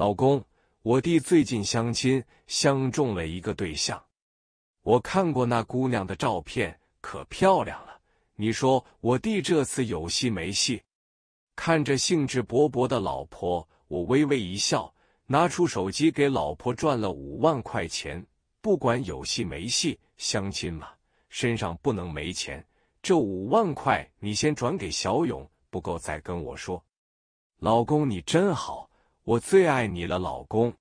老公，我弟最近相亲，相中了一个对象。我看过那姑娘的照片，可漂亮了。你说我弟这次有戏没戏？看着兴致勃勃的老婆，我微微一笑，拿出手机给老婆转了五万块钱。不管有戏没戏，相亲嘛，身上不能没钱。这五万块你先转给小勇，不够再跟我说。老公，你真好。我最爱你了，老公。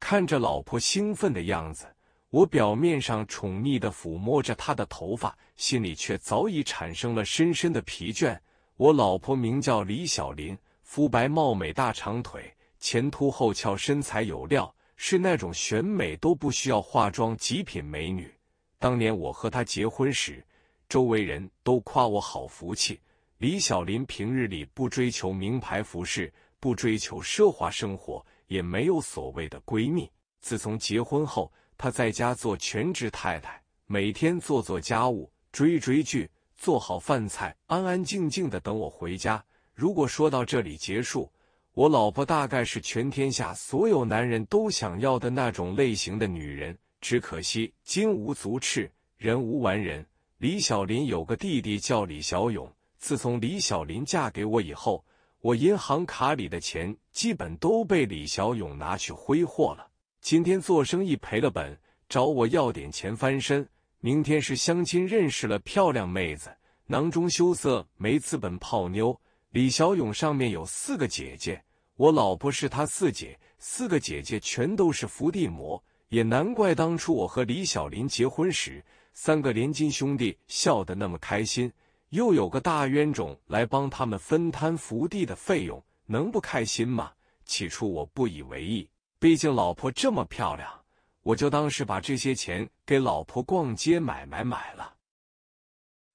看着老婆兴奋的样子，我表面上宠溺的抚摸着她的头发，心里却早已产生了深深的疲倦。我老婆名叫李小林，肤白貌美，大长腿，前凸后翘，身材有料，是那种选美都不需要化妆极品美女。当年我和她结婚时，周围人都夸我好福气。李小林平日里不追求名牌服饰。不追求奢华生活，也没有所谓的闺蜜。自从结婚后，她在家做全职太太，每天做做家务，追追剧，做好饭菜，安安静静的等我回家。如果说到这里结束，我老婆大概是全天下所有男人都想要的那种类型的女人。只可惜金无足赤，人无完人。李小林有个弟弟叫李小勇。自从李小林嫁给我以后。我银行卡里的钱基本都被李小勇拿去挥霍了。今天做生意赔了本，找我要点钱翻身。明天是相亲，认识了漂亮妹子，囊中羞涩，没资本泡妞。李小勇上面有四个姐姐，我老婆是他四姐，四个姐姐全都是伏地魔，也难怪当初我和李小林结婚时，三个连襟兄弟笑得那么开心。又有个大冤种来帮他们分摊福地的费用，能不开心吗？起初我不以为意，毕竟老婆这么漂亮，我就当是把这些钱给老婆逛街买买买了。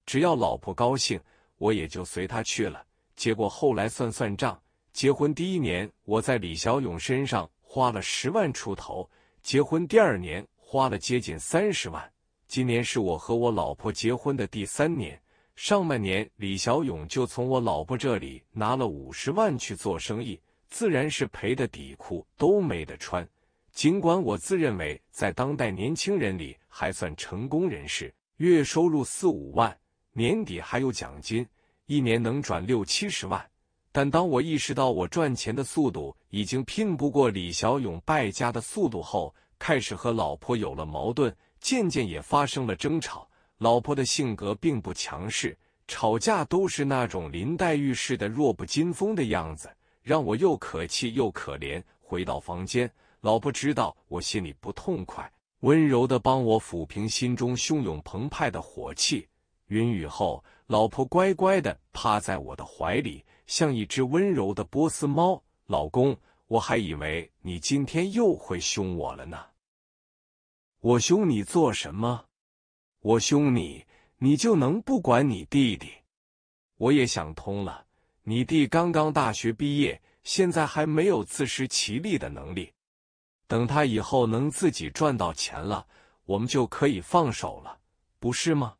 只要老婆高兴，我也就随她去了。结果后来算算账，结婚第一年我在李小勇身上花了十万出头，结婚第二年花了接近三十万。今年是我和我老婆结婚的第三年。上半年，李小勇就从我老婆这里拿了五十万去做生意，自然是赔的底裤都没得穿。尽管我自认为在当代年轻人里还算成功人士，月收入四五万，年底还有奖金，一年能赚六七十万，但当我意识到我赚钱的速度已经拼不过李小勇败家的速度后，开始和老婆有了矛盾，渐渐也发生了争吵。老婆的性格并不强势，吵架都是那种林黛玉似的弱不禁风的样子，让我又可气又可怜。回到房间，老婆知道我心里不痛快，温柔的帮我抚平心中汹涌澎湃的火气。云雨后，老婆乖乖的趴在我的怀里，像一只温柔的波斯猫。老公，我还以为你今天又会凶我了呢，我凶你做什么？我凶你，你就能不管你弟弟？我也想通了，你弟刚刚大学毕业，现在还没有自食其力的能力。等他以后能自己赚到钱了，我们就可以放手了，不是吗？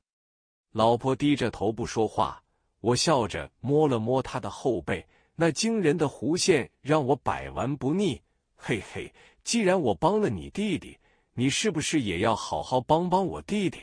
老婆低着头不说话，我笑着摸了摸他的后背，那惊人的弧线让我百玩不腻。嘿嘿，既然我帮了你弟弟，你是不是也要好好帮帮我弟弟？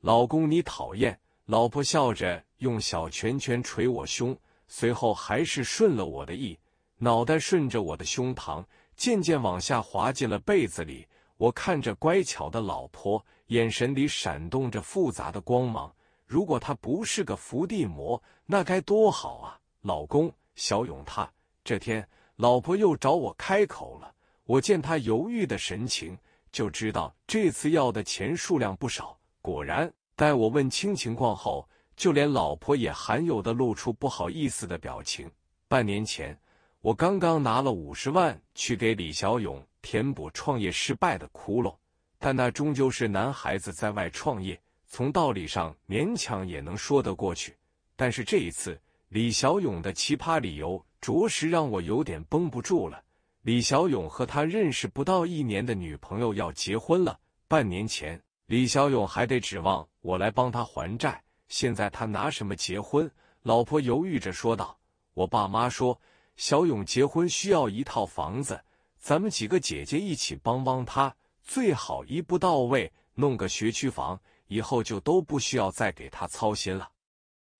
老公，你讨厌。老婆笑着用小拳拳捶我胸，随后还是顺了我的意，脑袋顺着我的胸膛渐渐往下滑进了被子里。我看着乖巧的老婆，眼神里闪动着复杂的光芒。如果她不是个伏地魔，那该多好啊！老公，小勇他这天，老婆又找我开口了。我见她犹豫的神情，就知道这次要的钱数量不少。果然。待我问清情况后，就连老婆也罕有的露出不好意思的表情。半年前，我刚刚拿了五十万去给李小勇填补创业失败的窟窿，但那终究是男孩子在外创业，从道理上勉强也能说得过去。但是这一次，李小勇的奇葩理由着实让我有点绷不住了。李小勇和他认识不到一年的女朋友要结婚了，半年前，李小勇还得指望。我来帮他还债，现在他拿什么结婚？老婆犹豫着说道：“我爸妈说，小勇结婚需要一套房子，咱们几个姐姐一起帮帮他，最好一步到位，弄个学区房，以后就都不需要再给他操心了。”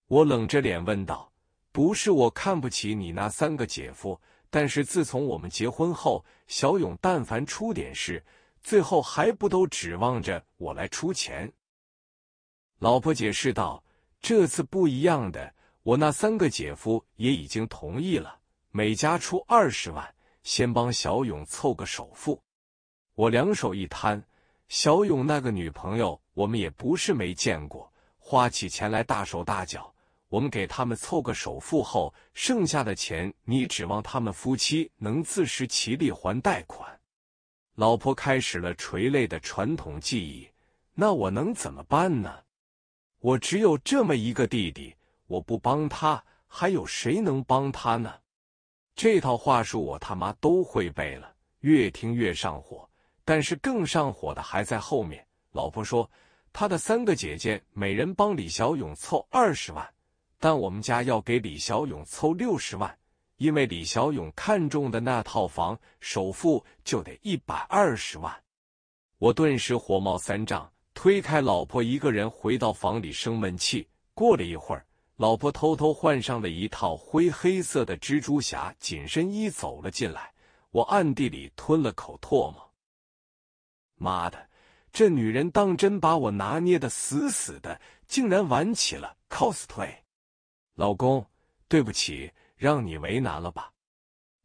我冷着脸问道：“不是我看不起你那三个姐夫，但是自从我们结婚后，小勇但凡出点事，最后还不都指望着我来出钱？”老婆解释道：“这次不一样的，我那三个姐夫也已经同意了，每家出二十万，先帮小勇凑个首付。”我两手一摊：“小勇那个女朋友，我们也不是没见过，花起钱来大手大脚。我们给他们凑个首付后，剩下的钱，你指望他们夫妻能自食其力还贷款？”老婆开始了垂泪的传统记忆：“那我能怎么办呢？”我只有这么一个弟弟，我不帮他，还有谁能帮他呢？这套话术我他妈都会背了，越听越上火。但是更上火的还在后面。老婆说，他的三个姐姐每人帮李小勇凑二十万，但我们家要给李小勇凑六十万，因为李小勇看中的那套房首付就得一百二十万。我顿时火冒三丈。推开老婆，一个人回到房里生闷气。过了一会儿，老婆偷偷换上了一套灰黑色的蜘蛛侠紧身衣走了进来。我暗地里吞了口唾沫。妈的，这女人当真把我拿捏的死死的，竟然玩起了 cosplay。老公，对不起，让你为难了吧？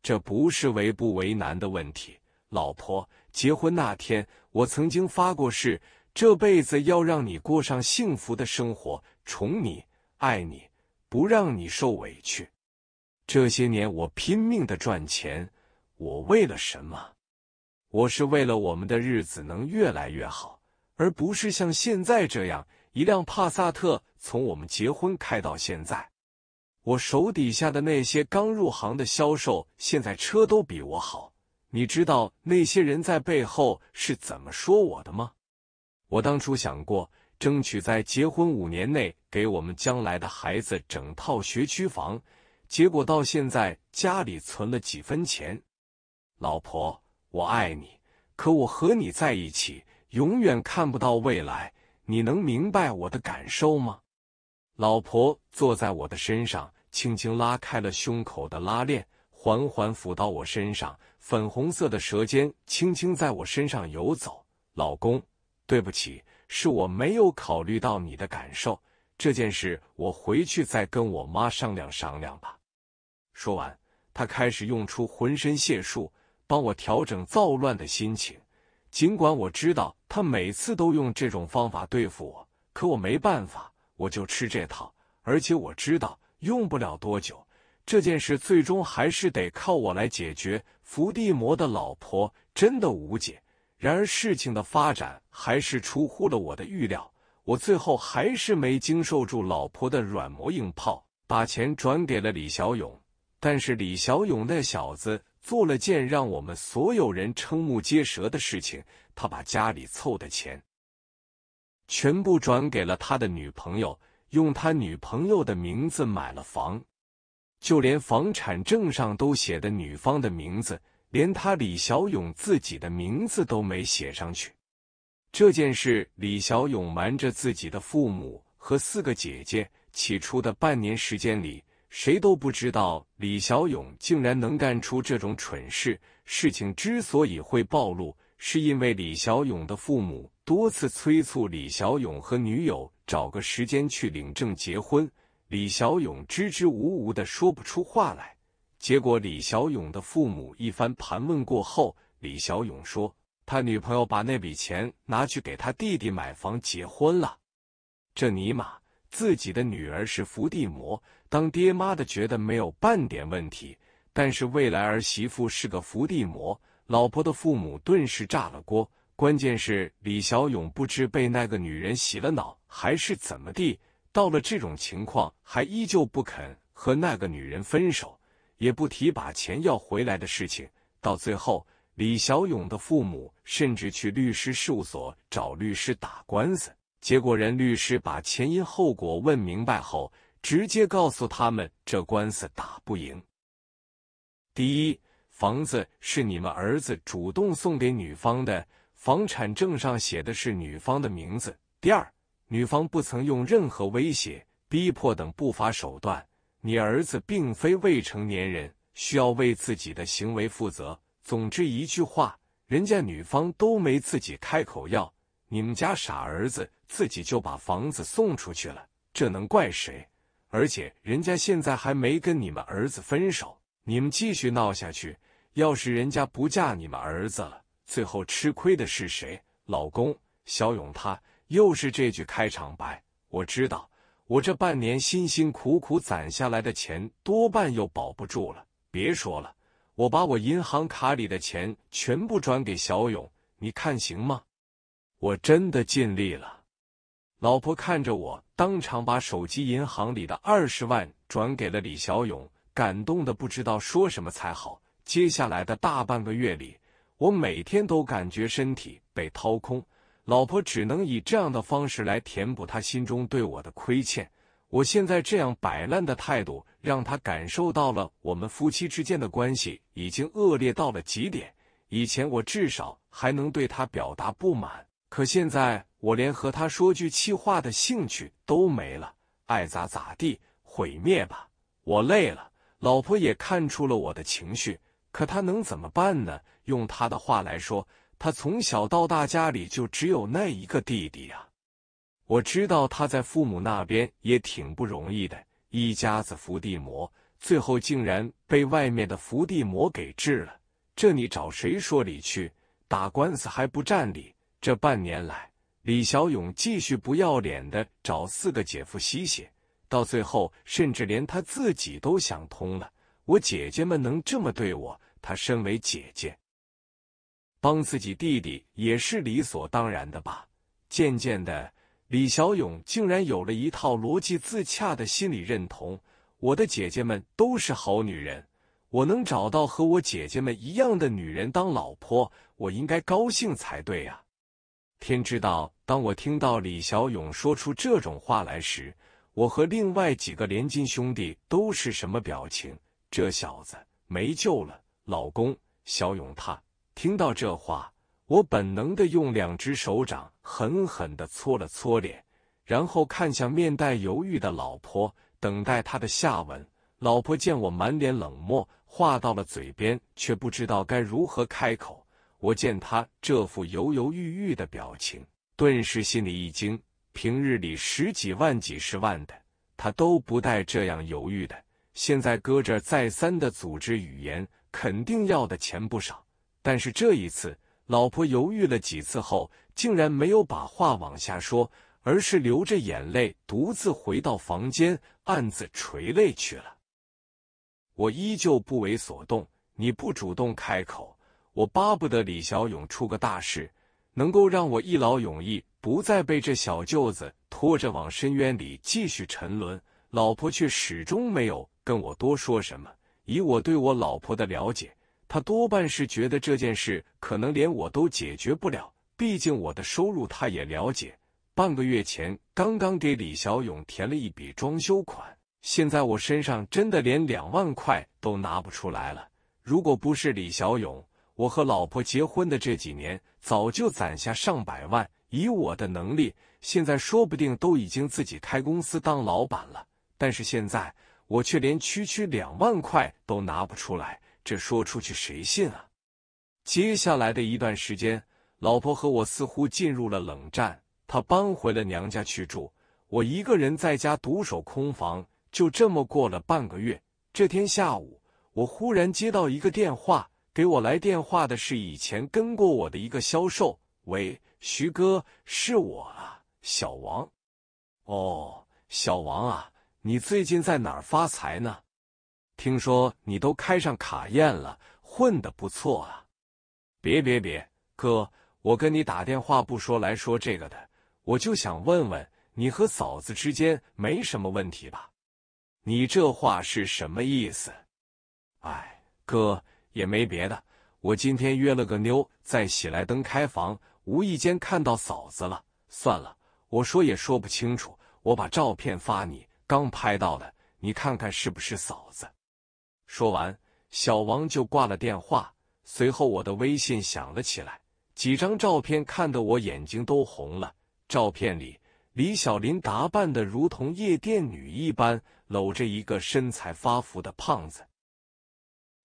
这不是为不为难的问题。老婆，结婚那天我曾经发过誓。这辈子要让你过上幸福的生活，宠你、爱你，不让你受委屈。这些年我拼命的赚钱，我为了什么？我是为了我们的日子能越来越好，而不是像现在这样，一辆帕萨特从我们结婚开到现在。我手底下的那些刚入行的销售，现在车都比我好。你知道那些人在背后是怎么说我的吗？我当初想过，争取在结婚五年内给我们将来的孩子整套学区房，结果到现在家里存了几分钱。老婆，我爱你，可我和你在一起永远看不到未来，你能明白我的感受吗？老婆坐在我的身上，轻轻拉开了胸口的拉链，缓缓抚到我身上，粉红色的舌尖轻轻在我身上游走，老公。对不起，是我没有考虑到你的感受。这件事我回去再跟我妈商量商量吧。说完，他开始用出浑身解数帮我调整躁乱的心情。尽管我知道他每次都用这种方法对付我，可我没办法，我就吃这套。而且我知道用不了多久，这件事最终还是得靠我来解决。伏地魔的老婆真的无解。然而，事情的发展还是出乎了我的预料。我最后还是没经受住老婆的软磨硬泡，把钱转给了李小勇。但是，李小勇那小子做了件让我们所有人瞠目结舌的事情：他把家里凑的钱全部转给了他的女朋友，用他女朋友的名字买了房，就连房产证上都写的女方的名字。连他李小勇自己的名字都没写上去。这件事，李小勇瞒着自己的父母和四个姐姐。起初的半年时间里，谁都不知道李小勇竟然能干出这种蠢事。事情之所以会暴露，是因为李小勇的父母多次催促李小勇和女友找个时间去领证结婚。李小勇支支吾吾的说不出话来。结果李小勇的父母一番盘问过后，李小勇说他女朋友把那笔钱拿去给他弟弟买房结婚了。这尼玛，自己的女儿是伏地魔，当爹妈的觉得没有半点问题；但是未来儿媳妇是个伏地魔，老婆的父母顿时炸了锅。关键是李小勇不知被那个女人洗了脑还是怎么地，到了这种情况还依旧不肯和那个女人分手。也不提把钱要回来的事情。到最后，李小勇的父母甚至去律师事务所找律师打官司。结果，人律师把前因后果问明白后，直接告诉他们这官司打不赢。第一，房子是你们儿子主动送给女方的，房产证上写的是女方的名字。第二，女方不曾用任何威胁、逼迫等不法手段。你儿子并非未成年人，需要为自己的行为负责。总之一句话，人家女方都没自己开口要，你们家傻儿子自己就把房子送出去了，这能怪谁？而且人家现在还没跟你们儿子分手，你们继续闹下去，要是人家不嫁你们儿子了，最后吃亏的是谁？老公，小勇他又是这句开场白，我知道。我这半年辛辛苦苦攒下来的钱，多半又保不住了。别说了，我把我银行卡里的钱全部转给小勇，你看行吗？我真的尽力了。老婆看着我，当场把手机银行里的二十万转给了李小勇，感动的不知道说什么才好。接下来的大半个月里，我每天都感觉身体被掏空。老婆只能以这样的方式来填补他心中对我的亏欠。我现在这样摆烂的态度，让他感受到了我们夫妻之间的关系已经恶劣到了极点。以前我至少还能对他表达不满，可现在我连和他说句气话的兴趣都没了。爱咋咋地，毁灭吧！我累了。老婆也看出了我的情绪，可她能怎么办呢？用她的话来说。他从小到大，家里就只有那一个弟弟啊！我知道他在父母那边也挺不容易的，一家子伏地魔，最后竟然被外面的伏地魔给治了，这你找谁说理去？打官司还不占理。这半年来，李小勇继续不要脸的找四个姐夫吸血，到最后，甚至连他自己都想通了：我姐姐们能这么对我，他身为姐姐。帮自己弟弟也是理所当然的吧。渐渐的，李小勇竟然有了一套逻辑自洽的心理认同：我的姐姐们都是好女人，我能找到和我姐姐们一样的女人当老婆，我应该高兴才对啊！天知道，当我听到李小勇说出这种话来时，我和另外几个连金兄弟都是什么表情？这小子没救了！老公，小勇他……听到这话，我本能的用两只手掌狠狠的搓了搓脸，然后看向面带犹豫的老婆，等待他的下文。老婆见我满脸冷漠，话到了嘴边却不知道该如何开口。我见他这副犹犹豫豫的表情，顿时心里一惊。平日里十几万、几十万的，他都不带这样犹豫的，现在搁这再三的组织语言，肯定要的钱不少。但是这一次，老婆犹豫了几次后，竟然没有把话往下说，而是流着眼泪独自回到房间，暗自垂泪去了。我依旧不为所动。你不主动开口，我巴不得李小勇出个大事，能够让我一劳永逸，不再被这小舅子拖着往深渊里继续沉沦。老婆却始终没有跟我多说什么。以我对我老婆的了解。他多半是觉得这件事可能连我都解决不了，毕竟我的收入他也了解。半个月前刚刚给李小勇填了一笔装修款，现在我身上真的连两万块都拿不出来了。如果不是李小勇，我和老婆结婚的这几年早就攒下上百万，以我的能力，现在说不定都已经自己开公司当老板了。但是现在我却连区区两万块都拿不出来。这说出去谁信啊？接下来的一段时间，老婆和我似乎进入了冷战，她搬回了娘家去住，我一个人在家独守空房。就这么过了半个月，这天下午，我忽然接到一个电话，给我来电话的是以前跟过我的一个销售。喂，徐哥，是我啊，小王。哦，小王啊，你最近在哪儿发财呢？听说你都开上卡宴了，混得不错啊！别别别，哥，我跟你打电话不说来说这个的，我就想问问你和嫂子之间没什么问题吧？你这话是什么意思？哎，哥也没别的，我今天约了个妞在喜来登开房，无意间看到嫂子了。算了，我说也说不清楚，我把照片发你，刚拍到的，你看看是不是嫂子？说完，小王就挂了电话。随后，我的微信响了起来，几张照片看得我眼睛都红了。照片里，李小林打扮的如同夜店女一般，搂着一个身材发福的胖子，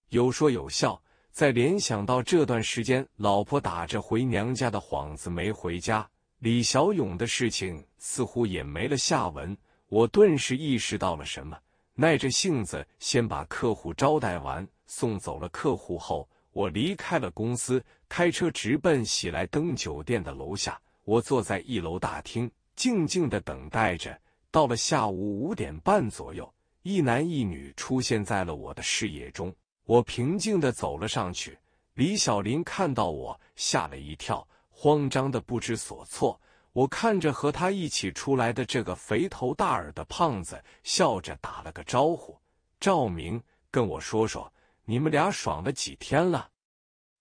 有说有笑。再联想到这段时间老婆打着回娘家的幌子没回家，李小勇的事情似乎也没了下文，我顿时意识到了什么。耐着性子先把客户招待完，送走了客户后，我离开了公司，开车直奔喜来登酒店的楼下。我坐在一楼大厅，静静的等待着。到了下午五点半左右，一男一女出现在了我的视野中。我平静的走了上去。李小林看到我，吓了一跳，慌张的不知所措。我看着和他一起出来的这个肥头大耳的胖子，笑着打了个招呼。赵明跟我说说，你们俩爽了几天了？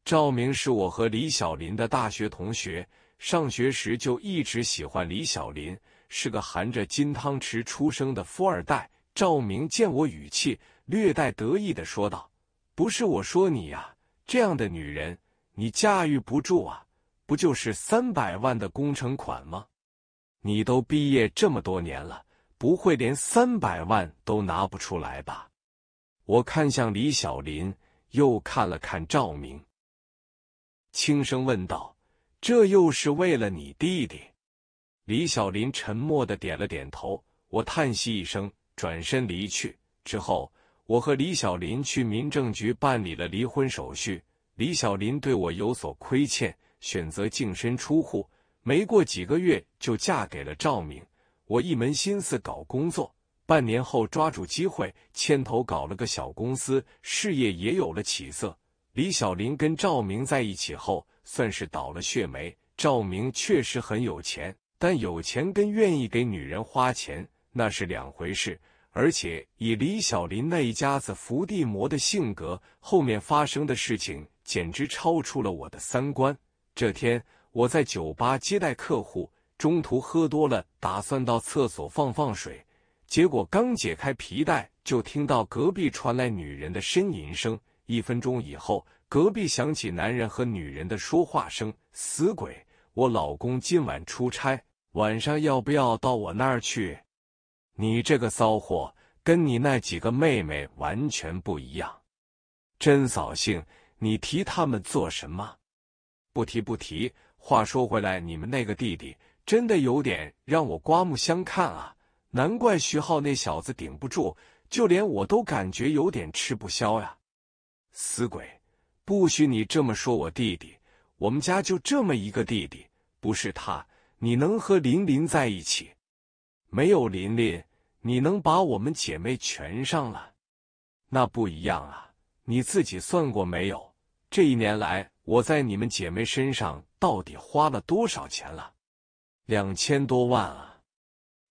赵明是我和李小林的大学同学，上学时就一直喜欢李小林，是个含着金汤匙出生的富二代。赵明见我语气略带得意的说道：“不是我说你呀，这样的女人你驾驭不住啊。”不就是三百万的工程款吗？你都毕业这么多年了，不会连三百万都拿不出来吧？我看向李小林，又看了看赵明，轻声问道：“这又是为了你弟弟？”李小林沉默的点了点头。我叹息一声，转身离去。之后，我和李小林去民政局办理了离婚手续。李小林对我有所亏欠。选择净身出户，没过几个月就嫁给了赵明。我一门心思搞工作，半年后抓住机会牵头搞了个小公司，事业也有了起色。李小林跟赵明在一起后，算是倒了血霉。赵明确实很有钱，但有钱跟愿意给女人花钱那是两回事。而且以李小林那一家子伏地魔的性格，后面发生的事情简直超出了我的三观。这天我在酒吧接待客户，中途喝多了，打算到厕所放放水。结果刚解开皮带，就听到隔壁传来女人的呻吟声。一分钟以后，隔壁响起男人和女人的说话声。死鬼，我老公今晚出差，晚上要不要到我那儿去？你这个骚货，跟你那几个妹妹完全不一样，真扫兴。你提他们做什么？不提不提。话说回来，你们那个弟弟真的有点让我刮目相看啊！难怪徐浩那小子顶不住，就连我都感觉有点吃不消呀。死鬼，不许你这么说我弟弟！我们家就这么一个弟弟，不是他，你能和琳琳在一起？没有琳琳，你能把我们姐妹全上了？那不一样啊！你自己算过没有？这一年来。我在你们姐妹身上到底花了多少钱了？两千多万啊！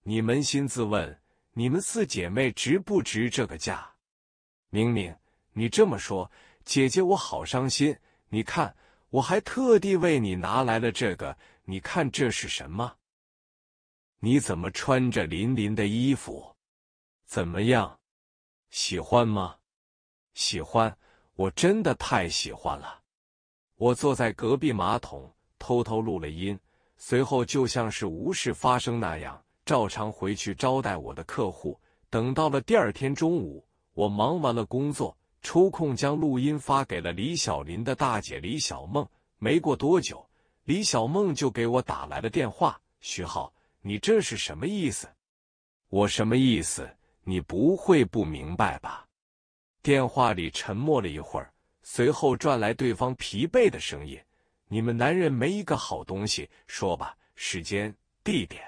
你扪心自问，你们四姐妹值不值这个价？明明，你这么说，姐姐我好伤心。你看，我还特地为你拿来了这个，你看这是什么？你怎么穿着琳琳的衣服？怎么样？喜欢吗？喜欢，我真的太喜欢了。我坐在隔壁马桶，偷偷录了音，随后就像是无事发生那样，照常回去招待我的客户。等到了第二天中午，我忙完了工作，抽空将录音发给了李小林的大姐李小梦。没过多久，李小梦就给我打来了电话：“徐浩，你这是什么意思？我什么意思？你不会不明白吧？”电话里沉默了一会儿。随后传来对方疲惫的声音：“你们男人没一个好东西，说吧，时间、地点。”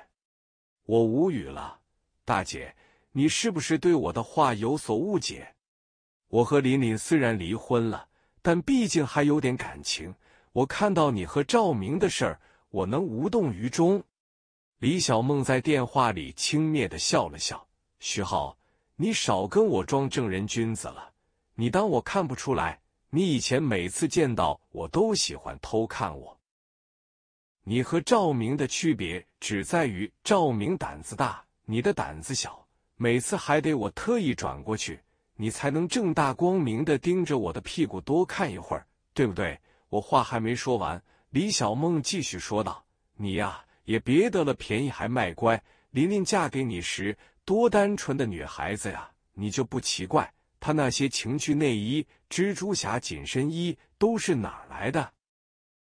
我无语了，大姐，你是不是对我的话有所误解？我和林林虽然离婚了，但毕竟还有点感情。我看到你和赵明的事儿，我能无动于衷？李小梦在电话里轻蔑的笑了笑：“徐浩，你少跟我装正人君子了，你当我看不出来？”你以前每次见到我都喜欢偷看我。你和赵明的区别只在于赵明胆子大，你的胆子小，每次还得我特意转过去，你才能正大光明的盯着我的屁股多看一会儿，对不对？我话还没说完，李小梦继续说道：“你呀，也别得了便宜还卖乖。琳琳嫁给你时，多单纯的女孩子呀，你就不奇怪。”他那些情趣内衣、蜘蛛侠紧身衣都是哪儿来的？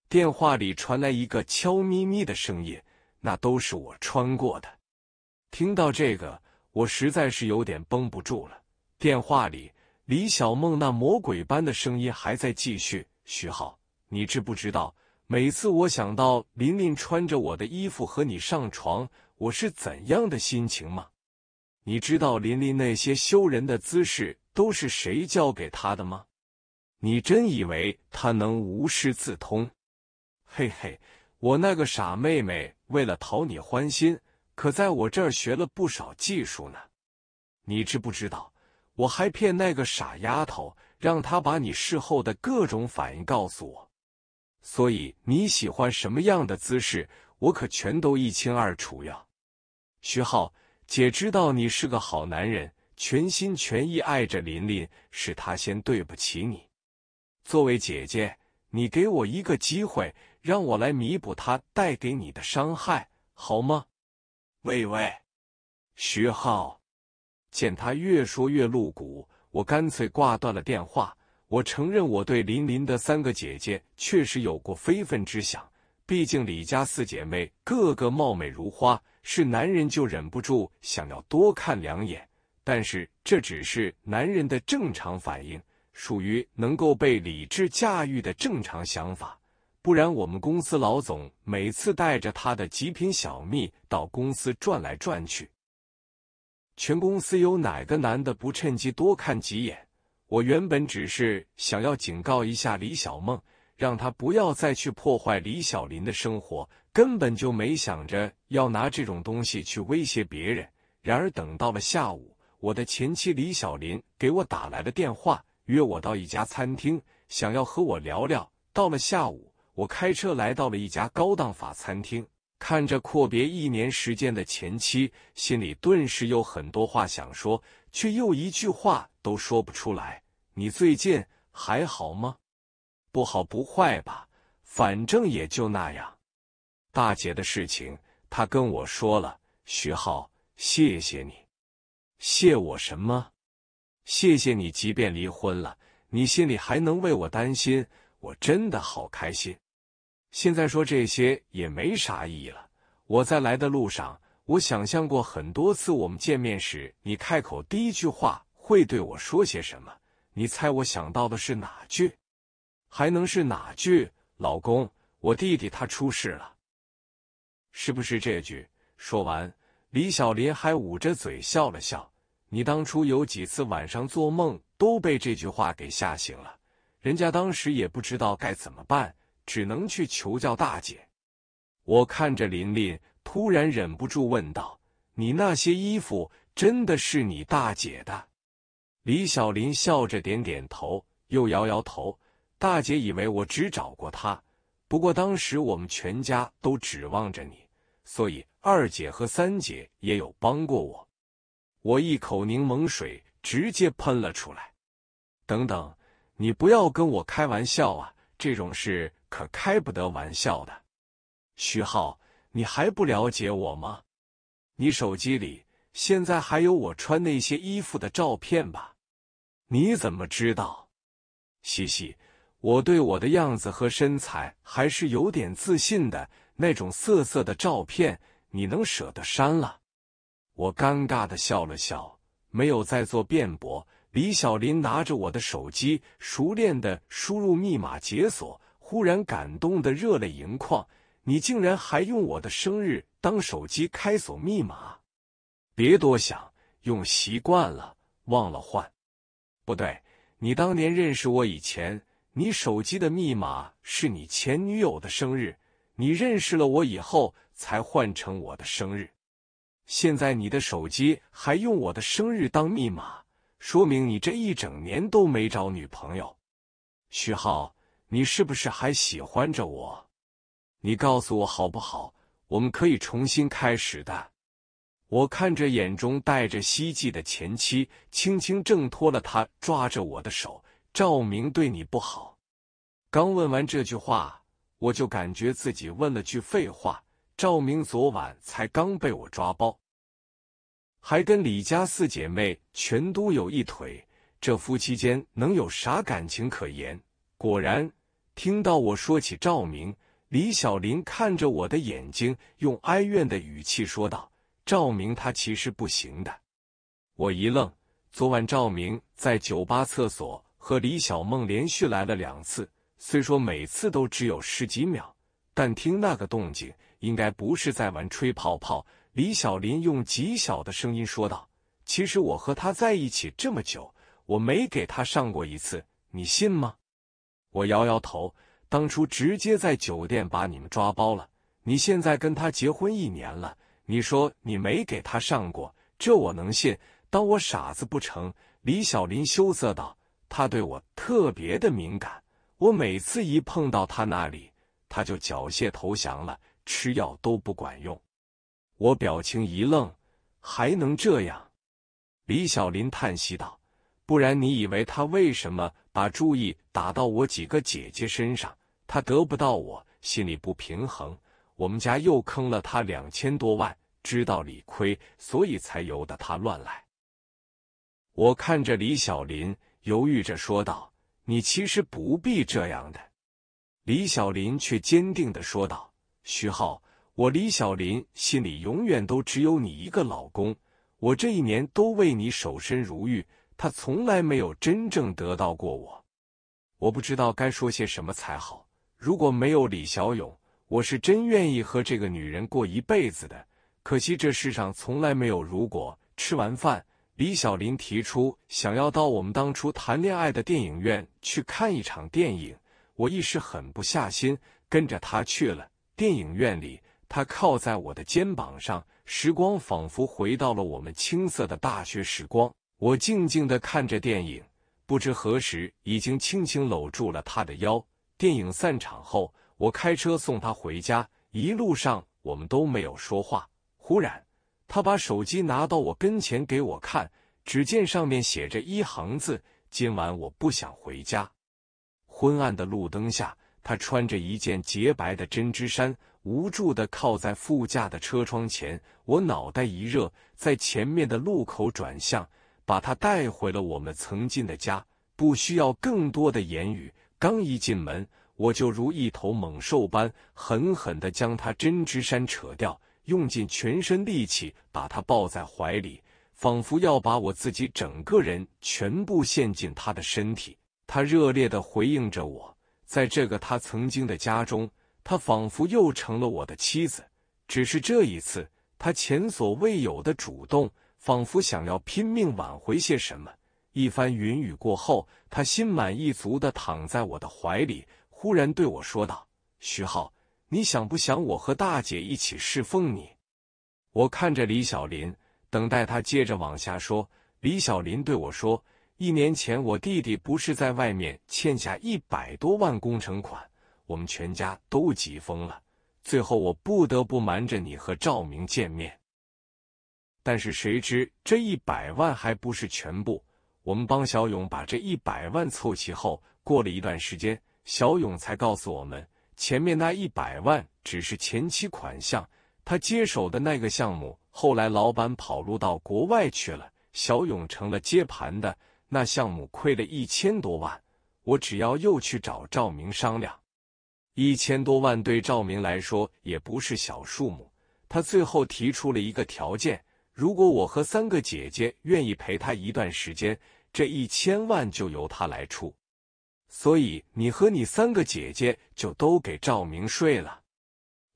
电话里传来一个悄咪咪的声音：“那都是我穿过的。”听到这个，我实在是有点绷不住了。电话里，李小梦那魔鬼般的声音还在继续：“徐浩，你知不知道，每次我想到琳琳穿着我的衣服和你上床，我是怎样的心情吗？你知道琳琳那些羞人的姿势？”都是谁教给他的吗？你真以为他能无师自通？嘿嘿，我那个傻妹妹为了讨你欢心，可在我这儿学了不少技术呢。你知不知道，我还骗那个傻丫头，让她把你事后的各种反应告诉我。所以你喜欢什么样的姿势，我可全都一清二楚呀。徐浩，姐知道你是个好男人。全心全意爱着琳琳，是他先对不起你。作为姐姐，你给我一个机会，让我来弥补他带给你的伤害，好吗？喂喂，徐浩，见他越说越露骨，我干脆挂断了电话。我承认，我对琳琳的三个姐姐确实有过非分之想。毕竟李家四姐妹个个貌美如花，是男人就忍不住想要多看两眼。但是这只是男人的正常反应，属于能够被理智驾驭的正常想法。不然，我们公司老总每次带着他的极品小蜜到公司转来转去，全公司有哪个男的不趁机多看几眼？我原本只是想要警告一下李小梦，让她不要再去破坏李小林的生活，根本就没想着要拿这种东西去威胁别人。然而，等到了下午。我的前妻李小林给我打来了电话，约我到一家餐厅，想要和我聊聊。到了下午，我开车来到了一家高档法餐厅，看着阔别一年时间的前妻，心里顿时有很多话想说，却又一句话都说不出来。你最近还好吗？不好不坏吧，反正也就那样。大姐的事情，她跟我说了。徐浩，谢谢你。谢我什么？谢谢你，即便离婚了，你心里还能为我担心，我真的好开心。现在说这些也没啥意义了。我在来的路上，我想象过很多次我们见面时，你开口第一句话会对我说些什么。你猜我想到的是哪句？还能是哪句？老公，我弟弟他出事了，是不是这句？说完。李小林还捂着嘴笑了笑。你当初有几次晚上做梦都被这句话给吓醒了，人家当时也不知道该怎么办，只能去求教大姐。我看着琳琳，突然忍不住问道：“你那些衣服真的是你大姐的？”李小林笑着点点头，又摇摇头。大姐以为我只找过她，不过当时我们全家都指望着你，所以。二姐和三姐也有帮过我，我一口柠檬水直接喷了出来。等等，你不要跟我开玩笑啊！这种事可开不得玩笑的。徐浩，你还不了解我吗？你手机里现在还有我穿那些衣服的照片吧？你怎么知道？嘻嘻，我对我的样子和身材还是有点自信的。那种色色的照片。你能舍得删了？我尴尬的笑了笑，没有再做辩驳。李小林拿着我的手机，熟练的输入密码解锁，忽然感动的热泪盈眶。你竟然还用我的生日当手机开锁密码！别多想，用习惯了，忘了换。不对，你当年认识我以前，你手机的密码是你前女友的生日。你认识了我以后。才换成我的生日，现在你的手机还用我的生日当密码，说明你这一整年都没找女朋友。徐浩，你是不是还喜欢着我？你告诉我好不好？我们可以重新开始的。我看着眼中带着希冀的前妻，轻轻挣脱了他抓着我的手。赵明对你不好。刚问完这句话，我就感觉自己问了句废话。赵明昨晚才刚被我抓包，还跟李家四姐妹全都有一腿，这夫妻间能有啥感情可言？果然，听到我说起赵明，李小林看着我的眼睛，用哀怨的语气说道：“赵明他其实不行的。”我一愣，昨晚赵明在酒吧厕所和李小梦连续来了两次，虽说每次都只有十几秒，但听那个动静。应该不是在玩吹泡泡，李小林用极小的声音说道：“其实我和他在一起这么久，我没给他上过一次，你信吗？”我摇摇头：“当初直接在酒店把你们抓包了。你现在跟他结婚一年了，你说你没给他上过，这我能信？当我傻子不成？”李小林羞涩道：“他对我特别的敏感，我每次一碰到他那里，他就缴械投降了。”吃药都不管用，我表情一愣，还能这样？李小林叹息道：“不然你以为他为什么把注意打到我几个姐姐身上？他得不到我，心里不平衡。我们家又坑了他两千多万，知道理亏，所以才由得他乱来。”我看着李小林，犹豫着说道：“你其实不必这样的。”李小林却坚定的说道。徐浩，我李小林心里永远都只有你一个老公。我这一年都为你守身如玉，他从来没有真正得到过我。我不知道该说些什么才好。如果没有李小勇，我是真愿意和这个女人过一辈子的。可惜这世上从来没有如果。吃完饭，李小林提出想要到我们当初谈恋爱的电影院去看一场电影，我一时狠不下心，跟着他去了。电影院里，他靠在我的肩膀上，时光仿佛回到了我们青涩的大学时光。我静静的看着电影，不知何时已经轻轻搂住了他的腰。电影散场后，我开车送他回家，一路上我们都没有说话。忽然，他把手机拿到我跟前给我看，只见上面写着一行字：“今晚我不想回家。”昏暗的路灯下。他穿着一件洁白的针织衫，无助的靠在副驾的车窗前。我脑袋一热，在前面的路口转向，把他带回了我们曾经的家。不需要更多的言语，刚一进门，我就如一头猛兽般，狠狠的将他针织衫扯掉，用尽全身力气把他抱在怀里，仿佛要把我自己整个人全部陷进他的身体。他热烈的回应着我。在这个他曾经的家中，他仿佛又成了我的妻子。只是这一次，他前所未有的主动，仿佛想要拼命挽回些什么。一番云雨过后，他心满意足的躺在我的怀里，忽然对我说道：“徐浩，你想不想我和大姐一起侍奉你？”我看着李小林，等待他接着往下说。李小林对我说。一年前，我弟弟不是在外面欠下一百多万工程款，我们全家都急疯了。最后，我不得不瞒着你和赵明见面。但是，谁知这一百万还不是全部。我们帮小勇把这一百万凑齐后，过了一段时间，小勇才告诉我们，前面那一百万只是前期款项。他接手的那个项目，后来老板跑路到国外去了，小勇成了接盘的。那项目亏了一千多万，我只要又去找赵明商量。一千多万对赵明来说也不是小数目，他最后提出了一个条件：如果我和三个姐姐愿意陪他一段时间，这一千万就由他来出。所以你和你三个姐姐就都给赵明睡了。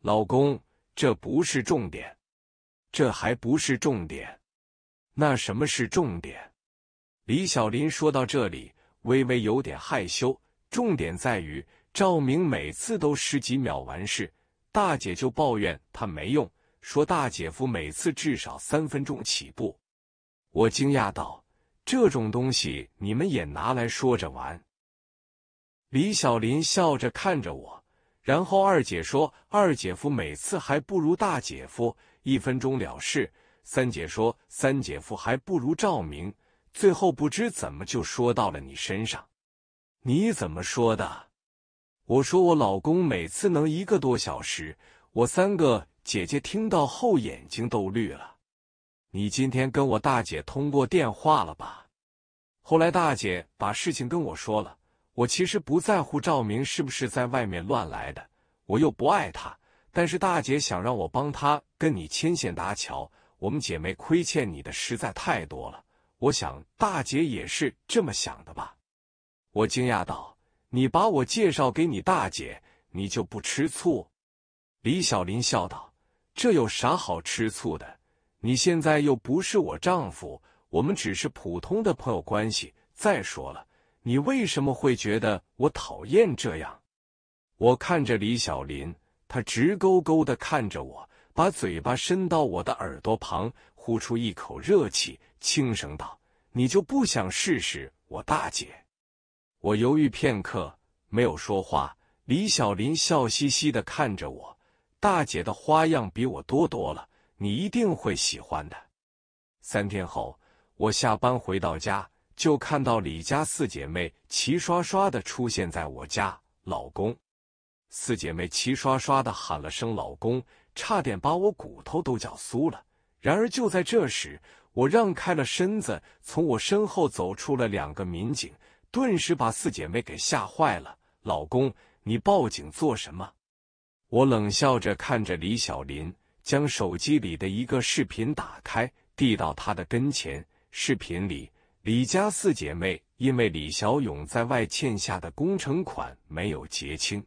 老公，这不是重点，这还不是重点。那什么是重点？李小林说到这里，微微有点害羞。重点在于，赵明每次都十几秒完事，大姐就抱怨他没用，说大姐夫每次至少三分钟起步。我惊讶道：“这种东西你们也拿来说着玩？”李小林笑着看着我，然后二姐说：“二姐夫每次还不如大姐夫，一分钟了事。”三姐说：“三姐夫还不如赵明。”最后不知怎么就说到了你身上，你怎么说的？我说我老公每次能一个多小时，我三个姐姐听到后眼睛都绿了。你今天跟我大姐通过电话了吧？后来大姐把事情跟我说了，我其实不在乎赵明是不是在外面乱来的，我又不爱他。但是大姐想让我帮她跟你牵线搭桥，我们姐妹亏欠你的实在太多了。我想大姐也是这么想的吧，我惊讶道：“你把我介绍给你大姐，你就不吃醋？”李小林笑道：“这有啥好吃醋的？你现在又不是我丈夫，我们只是普通的朋友关系。再说了，你为什么会觉得我讨厌这样？”我看着李小林，他直勾勾的看着我，把嘴巴伸到我的耳朵旁。呼出一口热气，轻声道：“你就不想试试我大姐？”我犹豫片刻，没有说话。李小林笑嘻嘻的看着我：“大姐的花样比我多多了，你一定会喜欢的。”三天后，我下班回到家，就看到李家四姐妹齐刷刷的出现在我家。老公，四姐妹齐刷刷的喊了声“老公”，差点把我骨头都叫酥了。然而，就在这时，我让开了身子，从我身后走出了两个民警，顿时把四姐妹给吓坏了。老公，你报警做什么？我冷笑着看着李小林，将手机里的一个视频打开，递到他的跟前。视频里，李家四姐妹因为李小勇在外欠下的工程款没有结清，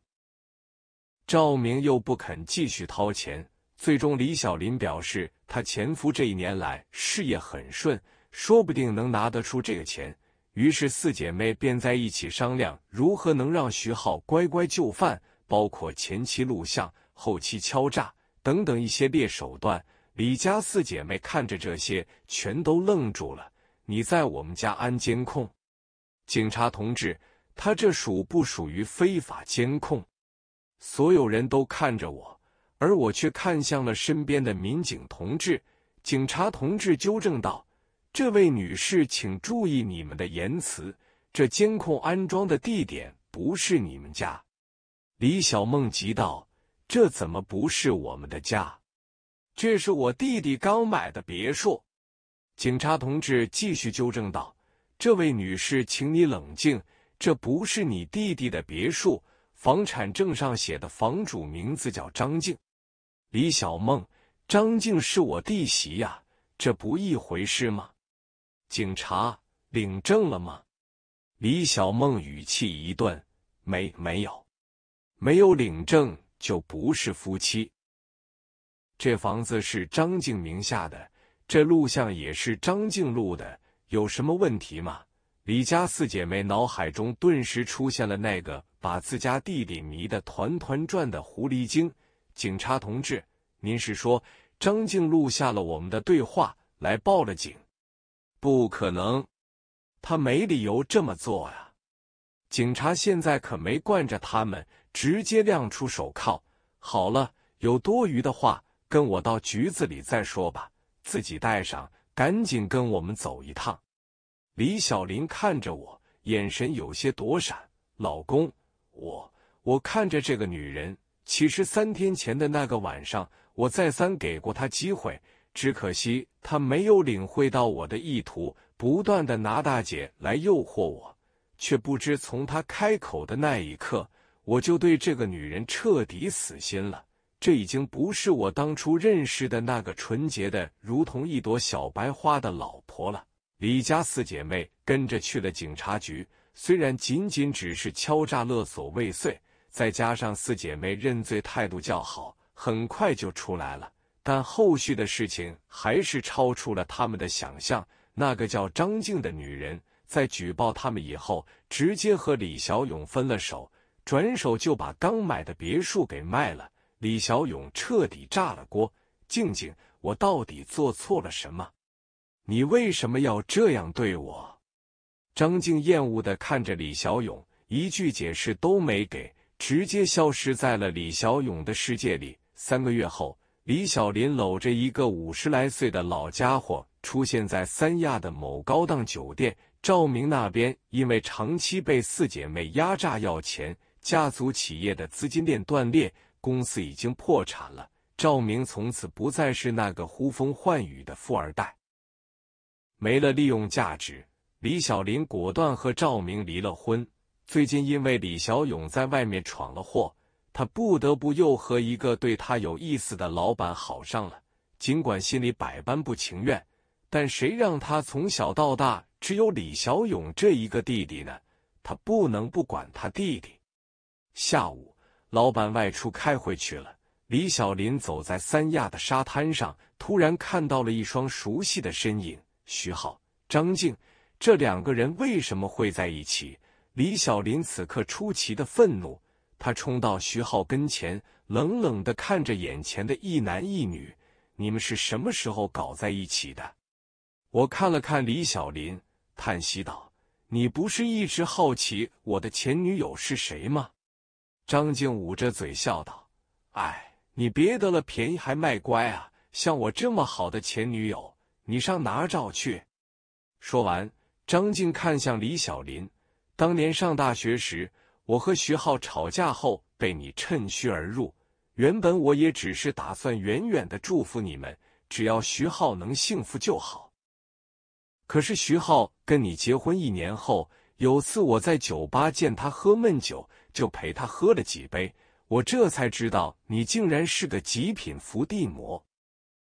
赵明又不肯继续掏钱，最终李小林表示。他前夫这一年来事业很顺，说不定能拿得出这个钱。于是四姐妹便在一起商量如何能让徐浩乖乖就范，包括前期录像、后期敲诈等等一些劣手段。李家四姐妹看着这些，全都愣住了。你在我们家安监控，警察同志，他这属不属于非法监控？所有人都看着我。而我却看向了身边的民警同志。警察同志纠正道：“这位女士，请注意你们的言辞。这监控安装的地点不是你们家。”李小梦急道：“这怎么不是我们的家？这是我弟弟刚买的别墅。”警察同志继续纠正道：“这位女士，请你冷静。这不是你弟弟的别墅，房产证上写的房主名字叫张静。”李小梦，张静是我弟媳呀，这不一回事吗？警察，领证了吗？李小梦语气一顿，没，没有，没有领证就不是夫妻。这房子是张静名下的，这录像也是张静录的，有什么问题吗？李家四姐妹脑海中顿时出现了那个把自家弟弟迷得团团转的狐狸精。警察同志，您是说张静录下了我们的对话，来报了警？不可能，他没理由这么做呀！警察现在可没惯着他们，直接亮出手铐。好了，有多余的话，跟我到局子里再说吧。自己带上，赶紧跟我们走一趟。李小林看着我，眼神有些躲闪。老公，我……我看着这个女人。其实三天前的那个晚上，我再三给过他机会，只可惜他没有领会到我的意图，不断的拿大姐来诱惑我，却不知从他开口的那一刻，我就对这个女人彻底死心了。这已经不是我当初认识的那个纯洁的如同一朵小白花的老婆了。李家四姐妹跟着去了警察局，虽然仅仅只是敲诈勒索未遂。再加上四姐妹认罪态度较好，很快就出来了。但后续的事情还是超出了他们的想象。那个叫张静的女人在举报他们以后，直接和李小勇分了手，转手就把刚买的别墅给卖了。李小勇彻底炸了锅：“静静，我到底做错了什么？你为什么要这样对我？”张静厌恶地看着李小勇，一句解释都没给。直接消失在了李小勇的世界里。三个月后，李小林搂着一个五十来岁的老家伙出现在三亚的某高档酒店。赵明那边因为长期被四姐妹压榨要钱，家族企业的资金链断裂，公司已经破产了。赵明从此不再是那个呼风唤雨的富二代，没了利用价值。李小林果断和赵明离了婚。最近因为李小勇在外面闯了祸，他不得不又和一个对他有意思的老板好上了。尽管心里百般不情愿，但谁让他从小到大只有李小勇这一个弟弟呢？他不能不管他弟弟。下午，老板外出开会去了，李小林走在三亚的沙滩上，突然看到了一双熟悉的身影——徐浩、张静。这两个人为什么会在一起？李小林此刻出奇的愤怒，他冲到徐浩跟前，冷冷的看着眼前的一男一女：“你们是什么时候搞在一起的？”我看了看李小林，叹息道：“你不是一直好奇我的前女友是谁吗？”张静捂着嘴笑道：“哎，你别得了便宜还卖乖啊！像我这么好的前女友，你上哪找去？”说完，张静看向李小林。当年上大学时，我和徐浩吵架后，被你趁虚而入。原本我也只是打算远远的祝福你们，只要徐浩能幸福就好。可是徐浩跟你结婚一年后，有次我在酒吧见他喝闷酒，就陪他喝了几杯。我这才知道你竟然是个极品伏地魔。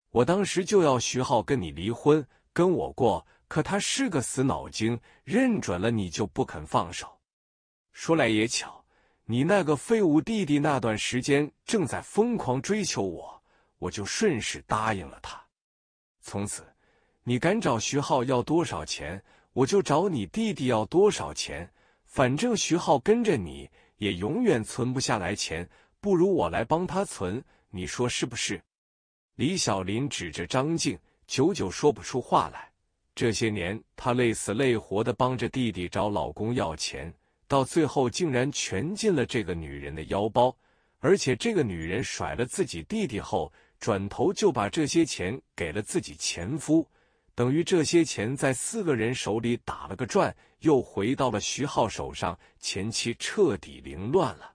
我当时就要徐浩跟你离婚，跟我过。可他是个死脑筋，认准了你就不肯放手。说来也巧，你那个废物弟弟那段时间正在疯狂追求我，我就顺势答应了他。从此，你敢找徐浩要多少钱，我就找你弟弟要多少钱。反正徐浩跟着你也永远存不下来钱，不如我来帮他存，你说是不是？李小林指着张静，久久说不出话来。这些年，她累死累活的帮着弟弟找老公要钱，到最后竟然全进了这个女人的腰包。而且这个女人甩了自己弟弟后，转头就把这些钱给了自己前夫，等于这些钱在四个人手里打了个转，又回到了徐浩手上，前妻彻底凌乱了。